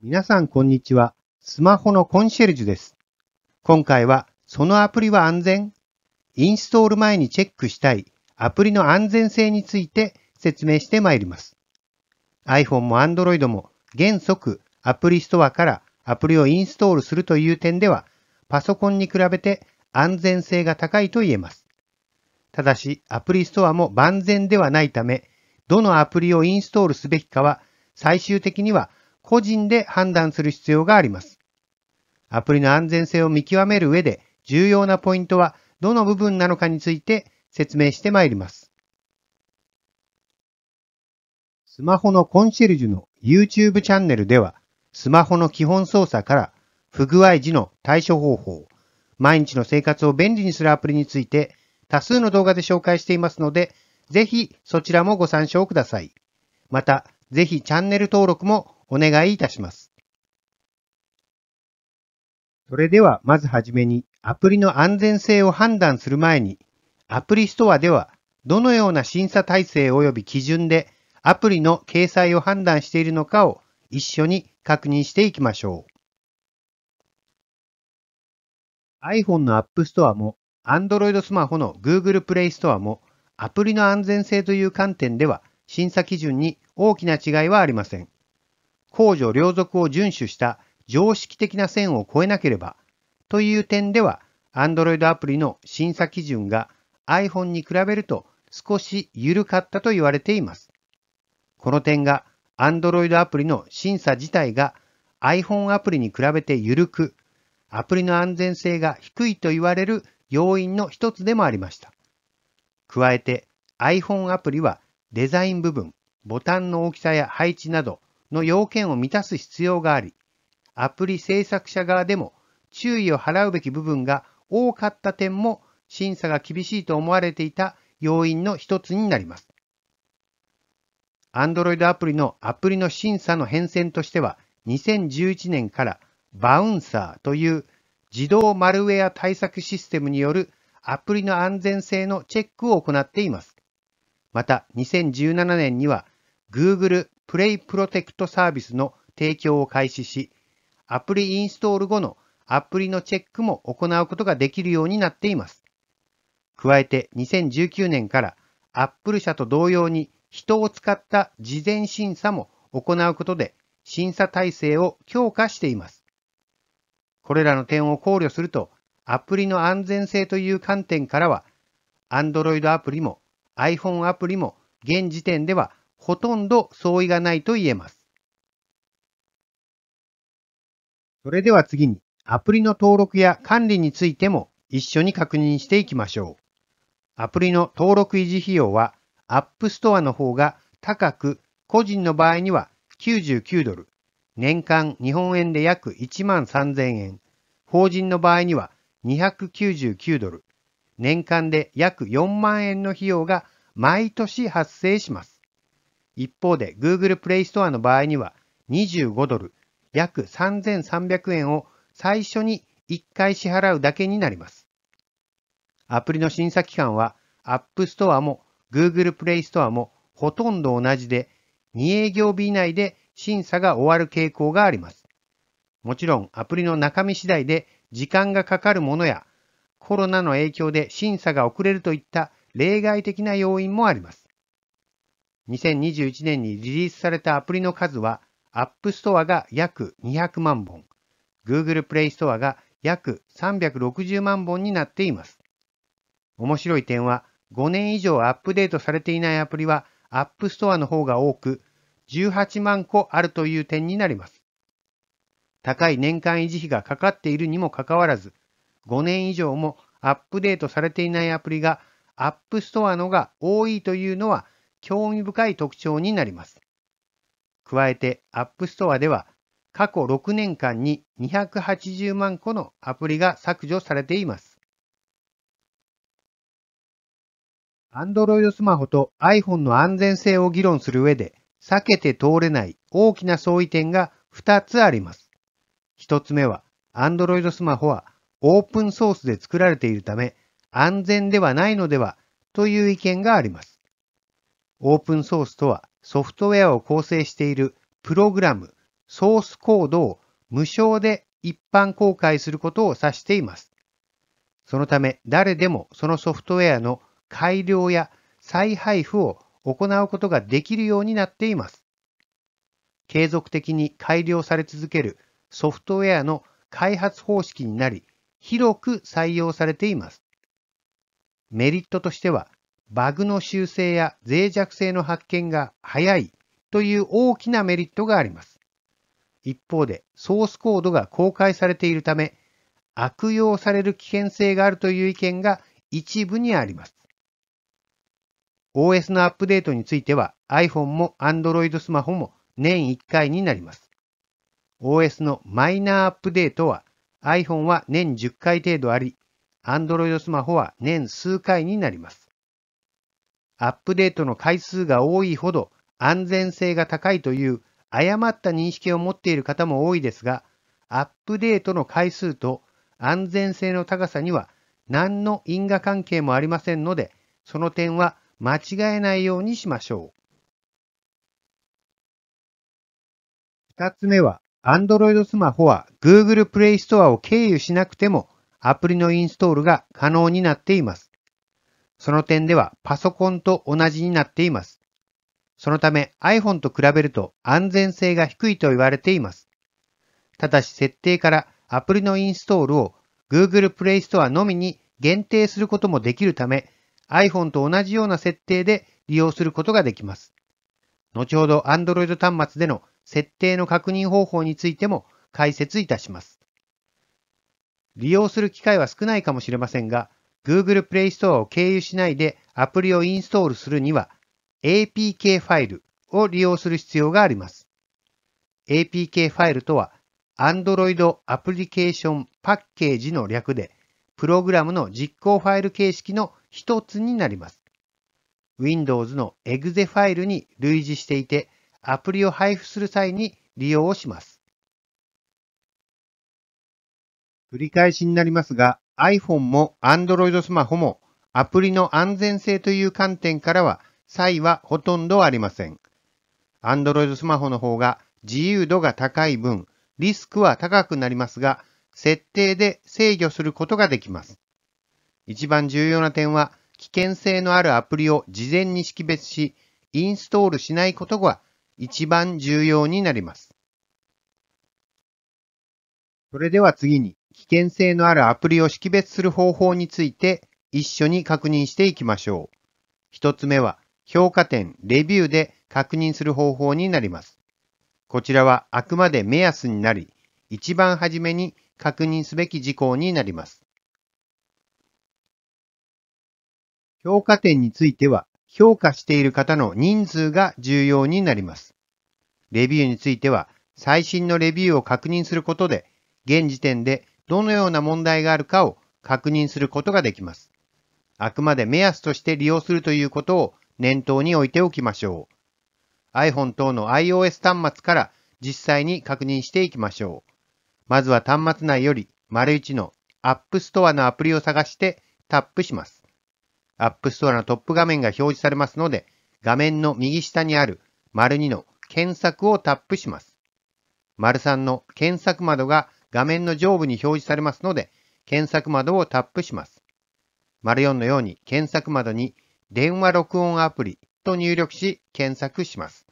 皆さんこんにちは。スマホのコンシェルジュです。今回は、そのアプリは安全インストール前にチェックしたいアプリの安全性について説明してまいります。iPhone も Android も原則アプリストアからアプリをインストールするという点では、パソコンに比べて安全性が高いと言えます。ただし、アプリストアも万全ではないため、どのアプリをインストールすべきかは、最終的には個人で判断する必要があります。アプリの安全性を見極める上で重要なポイントはどの部分なのかについて説明してまいります。スマホのコンシェルジュの YouTube チャンネルでは、スマホの基本操作から不具合時の対処方法、毎日の生活を便利にするアプリについて多数の動画で紹介していますので、ぜひそちらもご参照ください。また、ぜひチャンネル登録もお願いいたします。それではまずはじめにアプリの安全性を判断する前にアプリストアではどのような審査体制及び基準でアプリの掲載を判断しているのかを一緒に確認していきましょう。iPhone の App Store も Android スマホの Google Play Store もアプリの安全性という観点では審査基準に大きな違いはありません。公序良俗を遵守した常識的な線を越えなければという点では Android アプリの審査基準が iPhone に比べると少し緩かったと言われています。この点が Android アプリの審査自体が iPhone アプリに比べて緩く、アプリの安全性が低いと言われる要因の一つでもありました。加えて iPhone アプリはデザイン部分、ボタンの大きさや配置などの要件を満たす必要があり、アプリ制作者側でも注意を払うべき部分が多かった点も審査が厳しいと思われていた要因の一つになります。Android アプリのアプリの審査の変遷としては、2011年からバウンサーという自動マルウェア対策システムによるアプリの安全性のチェックを行っています。また、2017年には Google プレイプロテクトサービスの提供を開始し、アプリインストール後のアプリのチェックも行うことができるようになっています。加えて2019年から Apple 社と同様に人を使った事前審査も行うことで審査体制を強化しています。これらの点を考慮するとアプリの安全性という観点からは Android アプリも iPhone アプリも現時点ではほとんど相違がないと言えます。それでは次に、アプリの登録や管理についても一緒に確認していきましょう。アプリの登録維持費用は App Store の方が高く、個人の場合には99ドル、年間日本円で約1万3000円、法人の場合には299ドル、年間で約4万円の費用が毎年発生します。一方で Google Play Store の場合には25ドル、約3300円を最初に1回支払うだけになります。アプリの審査期間は App Store も Google Play Store もほとんど同じで2営業日以内で審査が終わる傾向があります。もちろんアプリの中身次第で時間がかかるものやコロナの影響で審査が遅れるといった例外的な要因もあります。2021年にリリースされたアプリの数は App Store が約200万本、Google Play Store が約360万本になっています。面白い点は5年以上アップデートされていないアプリは App Store の方が多く18万個あるという点になります。高い年間維持費がかかっているにもかかわらず5年以上もアップデートされていないアプリが App Store のが多いというのは興味深い特徴になります。加えて App Store では過去6年間に280万個のアプリが削除されています。Android スマホと iPhone の安全性を議論する上で避けて通れない大きな相違点が2つあります。1つ目は Android スマホはオープンソースで作られているため安全ではないのではという意見があります。オープンソースとはソフトウェアを構成しているプログラム、ソースコードを無償で一般公開することを指しています。そのため誰でもそのソフトウェアの改良や再配布を行うことができるようになっています。継続的に改良され続けるソフトウェアの開発方式になり、広く採用されています。メリットとしては、バグの修正や脆弱性の発見が早いという大きなメリットがあります。一方でソースコードが公開されているため、悪用される危険性があるという意見が一部にあります。OS のアップデートについては iPhone も Android スマホも年1回になります。OS のマイナーアップデートは iPhone は年10回程度あり、Android スマホは年数回になります。アップデートの回数が多いほど安全性が高いという誤った認識を持っている方も多いですが、アップデートの回数と安全性の高さには何の因果関係もありませんので、その点は間違えないようにしましょう。2つ目は、Android スマホは Google Play Store を経由しなくてもアプリのインストールが可能になっています。その点ではパソコンと同じになっています。そのため iPhone と比べると安全性が低いと言われています。ただし設定からアプリのインストールを Google Play Store のみに限定することもできるため iPhone と同じような設定で利用することができます。後ほど Android 端末での設定の確認方法についても解説いたします。利用する機会は少ないかもしれませんが、Google Play Store を経由しないでアプリをインストールするには APK ファイルを利用する必要があります。APK ファイルとは Android アプリケーションパッケージの略でプログラムの実行ファイル形式の一つになります。Windows の EXE ファイルに類似していてアプリを配布する際に利用をします。繰り返しになりますが、iPhone も Android スマホもアプリの安全性という観点からは差異はほとんどありません。Android スマホの方が自由度が高い分、リスクは高くなりますが、設定で制御することができます。一番重要な点は、危険性のあるアプリを事前に識別し、インストールしないことが一番重要になります。それでは次に、危険性のあるアプリを識別する方法について一緒に確認していきましょう。一つ目は評価点、レビューで確認する方法になります。こちらはあくまで目安になり、一番初めに確認すべき事項になります。評価点については、評価している方の人数が重要になります。レビューについては、最新のレビューを確認することで、現時点でどのような問題があるかを確認することができます。あくまで目安として利用するということを念頭に置いておきましょう。iPhone 等の iOS 端末から実際に確認していきましょう。まずは端末内より丸1の App Store のアプリを探してタップします。App Store のトップ画面が表示されますので、画面の右下にある丸2の検索をタップします。丸3の検索窓が画面の上部に表示されますので、検索窓をタップします。丸4のように検索窓に電話録音アプリと入力し検索します。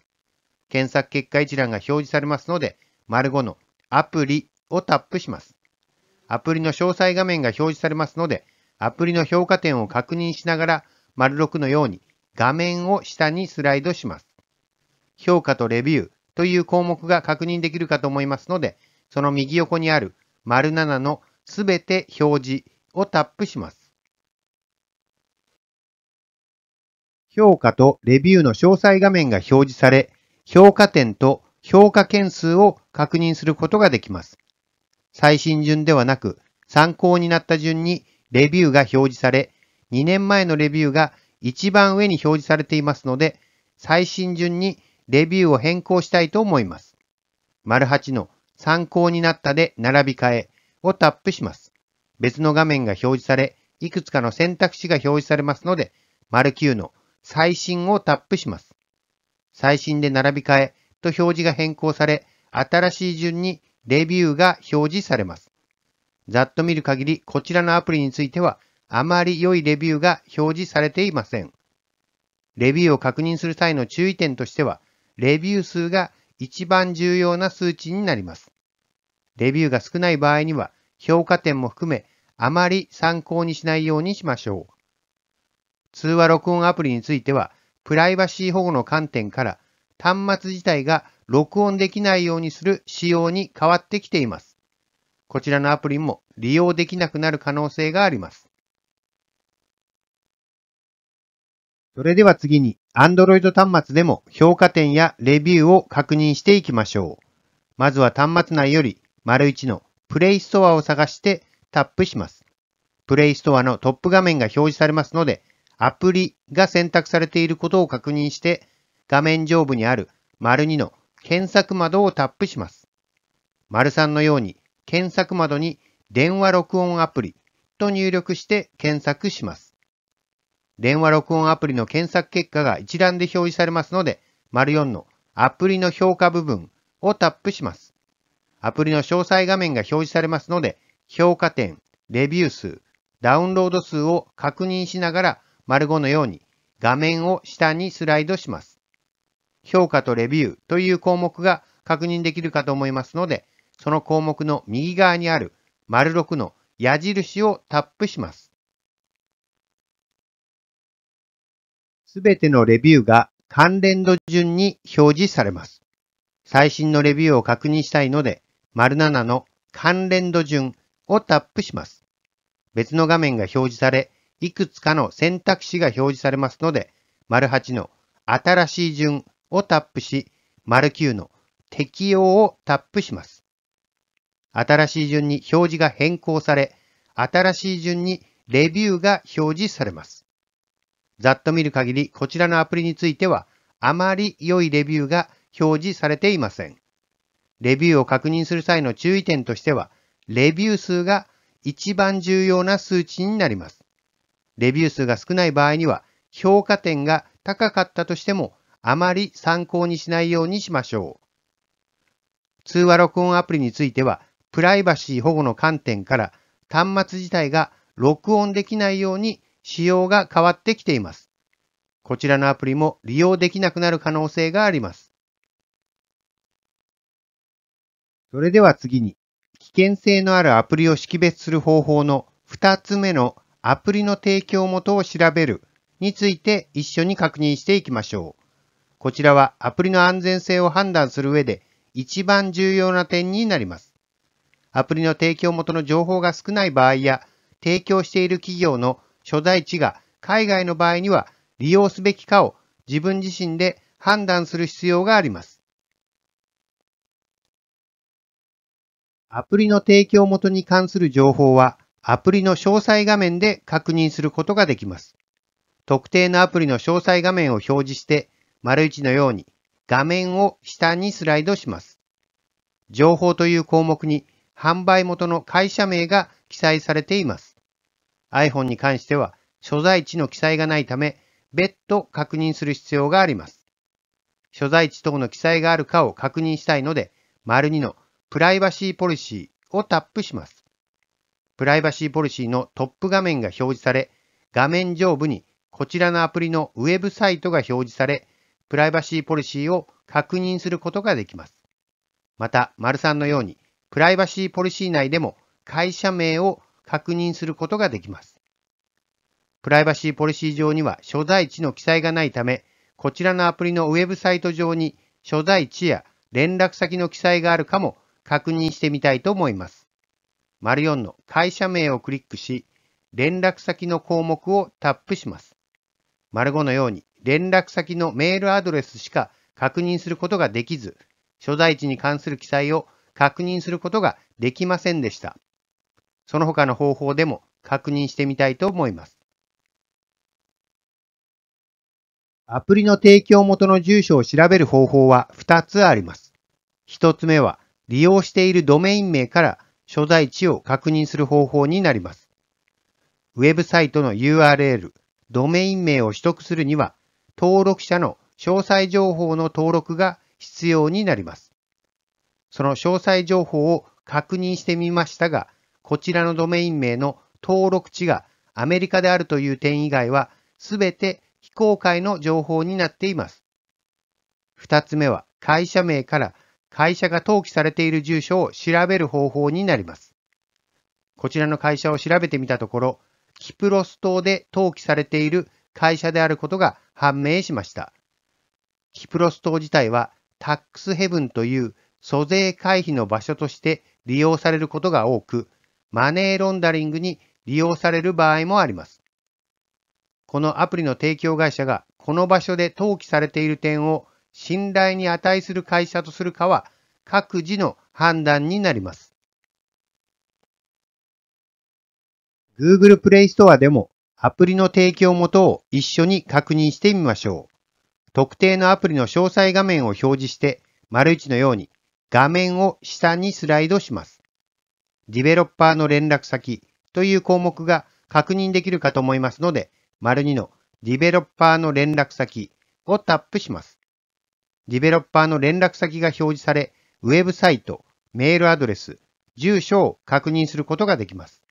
検索結果一覧が表示されますので、丸5のアプリをタップします。アプリの詳細画面が表示されますので、アプリの評価点を確認しながら、丸6のように画面を下にスライドします。評価とレビューという項目が確認できるかと思いますので、その右横にある丸7のすべて表示をタップします。評価とレビューの詳細画面が表示され、評価点と評価件数を確認することができます。最新順ではなく、参考になった順にレビューが表示され、2年前のレビューが一番上に表示されていますので、最新順にレビューを変更したいと思います。丸8の参考になったで並び替えをタップします。別の画面が表示され、いくつかの選択肢が表示されますので、丸9の最新をタップします。最新で並び替えと表示が変更され、新しい順にレビューが表示されます。ざっと見る限り、こちらのアプリについては、あまり良いレビューが表示されていません。レビューを確認する際の注意点としては、レビュー数が一番重要な数値になります。レビューが少ない場合には、評価点も含め、あまり参考にしないようにしましょう。通話録音アプリについては、プライバシー保護の観点から、端末自体が録音できないようにする仕様に変わってきています。こちらのアプリも利用できなくなる可能性があります。それでは次に Android 端末でも評価点やレビューを確認していきましょう。まずは端末内より丸1の Play Store を探してタップします。Play Store のトップ画面が表示されますので、アプリが選択されていることを確認して、画面上部にある丸2の検索窓をタップします。丸3のように検索窓に電話録音アプリと入力して検索します。電話録音アプリの検索結果が一覧で表示されますので、丸4のアプリの評価部分をタップします。アプリの詳細画面が表示されますので、評価点、レビュー数、ダウンロード数を確認しながら、丸5のように画面を下にスライドします。評価とレビューという項目が確認できるかと思いますので、その項目の右側にある丸6の矢印をタップします。すべてのレビューが関連度順に表示されます。最新のレビューを確認したいので、07の関連度順をタップします。別の画面が表示され、いくつかの選択肢が表示されますので、08の新しい順をタップし、09の適用をタップします。新しい順に表示が変更され、新しい順にレビューが表示されます。ざっと見る限り、こちらのアプリについては、あまり良いレビューが表示されていません。レビューを確認する際の注意点としては、レビュー数が一番重要な数値になります。レビュー数が少ない場合には、評価点が高かったとしても、あまり参考にしないようにしましょう。通話録音アプリについては、プライバシー保護の観点から、端末自体が録音できないように仕様が変わってきています。こちらのアプリも利用できなくなる可能性があります。それでは次に、危険性のあるアプリを識別する方法の2つ目のアプリの提供元を調べるについて一緒に確認していきましょう。こちらはアプリの安全性を判断する上で一番重要な点になります。アプリの提供元の情報が少ない場合や、提供している企業の所在地が海外の場合には利用すべきかを自分自身で判断する必要があります。アプリの提供元に関する情報はアプリの詳細画面で確認することができます。特定のアプリの詳細画面を表示して、丸1のように画面を下にスライドします。情報という項目に販売元の会社名が記載されています。iPhone に関しては所在地の記載がないため、別途確認する必要があります。所在地等の記載があるかを確認したいので、丸2のプライバシーポリシーをタップします。プライバシーポリシーのトップ画面が表示され、画面上部にこちらのアプリのウェブサイトが表示され、プライバシーポリシーを確認することができます。また、丸3のように、プライバシーポリシー内でも会社名を確認することができます。プライバシーポリシー上には所在地の記載がないため、こちらのアプリのウェブサイト上に所在地や連絡先の記載があるかも確認してみたいと思います。丸4の会社名をクリックし、連絡先の項目をタップします。丸5のように連絡先のメールアドレスしか確認することができず、所在地に関する記載を確認することができませんでした。その他の方法でも確認してみたいと思います。アプリの提供元の住所を調べる方法は2つあります。1つ目は、利用しているドメイン名から所在地を確認する方法になります。ウェブサイトの URL、ドメイン名を取得するには、登録者の詳細情報の登録が必要になります。その詳細情報を確認してみましたが、こちらのドメイン名の登録地がアメリカであるという点以外は、すべて非公開の情報になっています。二つ目は、会社名から会社が登記されている住所を調べる方法になります。こちらの会社を調べてみたところ、キプロス島で登記されている会社であることが判明しました。キプロス島自体はタックスヘブンという租税回避の場所として利用されることが多く、マネーロンダリングに利用される場合もあります。このアプリの提供会社がこの場所で登記されている点を信頼に値する会社とするかは各自の判断になります。Google Play Store でもアプリの提供元を一緒に確認してみましょう。特定のアプリの詳細画面を表示して、丸1のように画面を下にスライドします。ディベロッパーの連絡先という項目が確認できるかと思いますので、丸2のディベロッパーの連絡先をタップします。ディベロッパーの連絡先が表示され、ウェブサイト、メールアドレス、住所を確認することができます。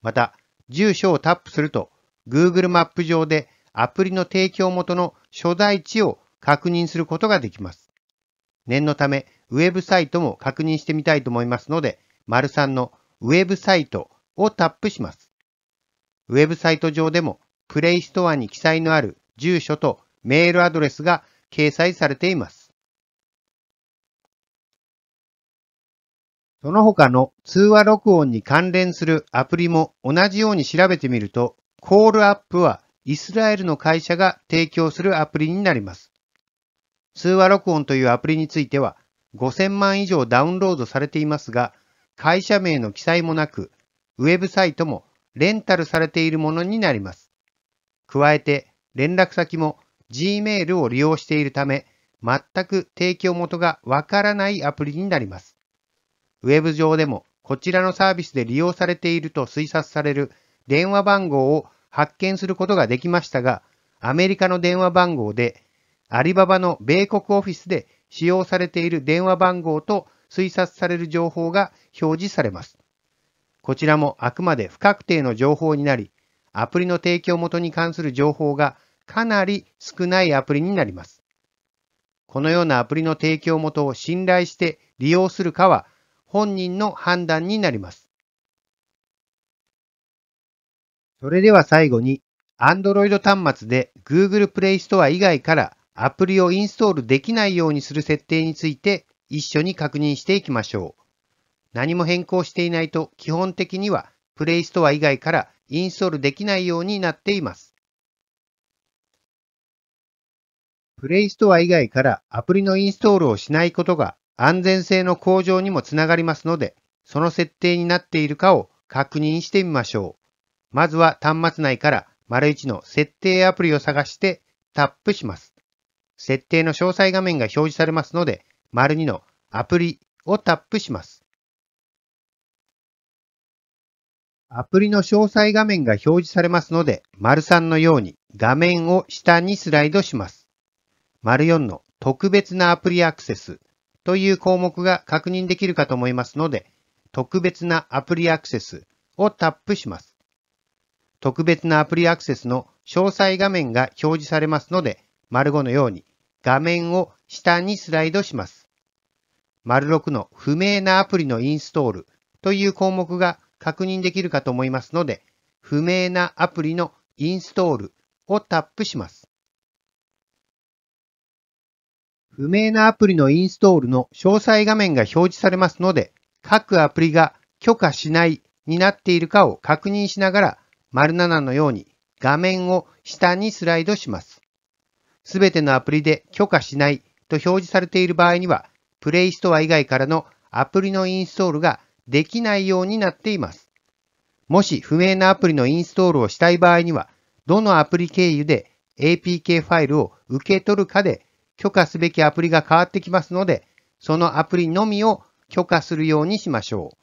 また、住所をタップすると、Google マップ上でアプリの提供元の所在地を確認することができます。念のため、ウェブサイトも確認してみたいと思いますので、丸三のウェブサイトをタップします。ウェブサイト上でもプレイストアに記載のある住所とメールアドレスが掲載されています。その他の通話録音に関連するアプリも同じように調べてみると、コールアップはイスラエルの会社が提供するアプリになります。通話録音というアプリについては5000万以上ダウンロードされていますが、会社名の記載もなく、ウェブサイトもレンタルされているものになります。加えて、連絡先も Gmail を利用しているため、全く提供元がわからないアプリになります。ウェブ上でもこちらのサービスで利用されていると推察される電話番号を発見することができましたが、アメリカの電話番号で、アリババの米国オフィスで使用されている電話番号と推察される情報が表示されます。こちらもあくまで不確定の情報になり、アプリの提供元に関する情報がかなり少ないアプリになります。このようなアプリの提供元を信頼して利用するかは本人の判断になります。それでは最後に Android 端末で Google Play Store 以外からアプリをインストールできないようにする設定について一緒に確認していきましょう。何も変更していないと基本的には Play トア以外からインストールできないようになっています。プレイストア以外からアプリのインストールをしないことが安全性の向上にもつながりますので、その設定になっているかを確認してみましょう。まずは端末内から丸1の設定アプリを探してタップします。設定の詳細画面が表示されますので、丸2のアプリをタップします。アプリの詳細画面が表示されますので、丸3のように画面を下にスライドします。丸4の特別なアプリアクセスという項目が確認できるかと思いますので、特別なアプリアクセスをタップします。特別なアプリアクセスの詳細画面が表示されますので、丸5のように画面を下にスライドします。丸6の不明なアプリのインストールという項目が確認できるかと思いますので、不明なアプリのインストールをタップします。不明なアプリのインストールの詳細画面が表示されますので、各アプリが許可しないになっているかを確認しながら、丸7のように画面を下にスライドします。すべてのアプリで許可しないと表示されている場合には、プレイストア以外からのアプリのインストールができないようになっています。もし不明なアプリのインストールをしたい場合には、どのアプリ経由で APK ファイルを受け取るかで許可すべきアプリが変わってきますので、そのアプリのみを許可するようにしましょ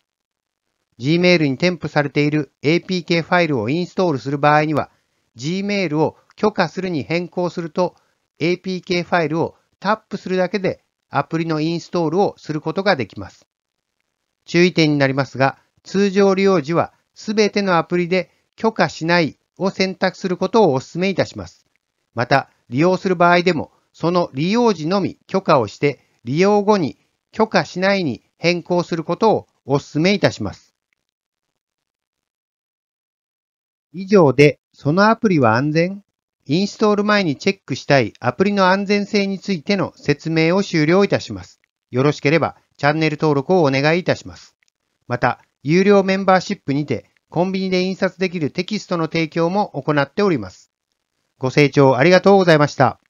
う。Gmail に添付されている APK ファイルをインストールする場合には、Gmail を許可するに変更すると、APK ファイルをタップするだけでアプリのインストールをすることができます。注意点になりますが、通常利用時はすべてのアプリで許可しないを選択することをお勧めいたします。また、利用する場合でも、その利用時のみ許可をして、利用後に許可しないに変更することをお勧めいたします。以上で、そのアプリは安全インストール前にチェックしたいアプリの安全性についての説明を終了いたします。よろしければチャンネル登録をお願いいたします。また、有料メンバーシップにてコンビニで印刷できるテキストの提供も行っております。ご清聴ありがとうございました。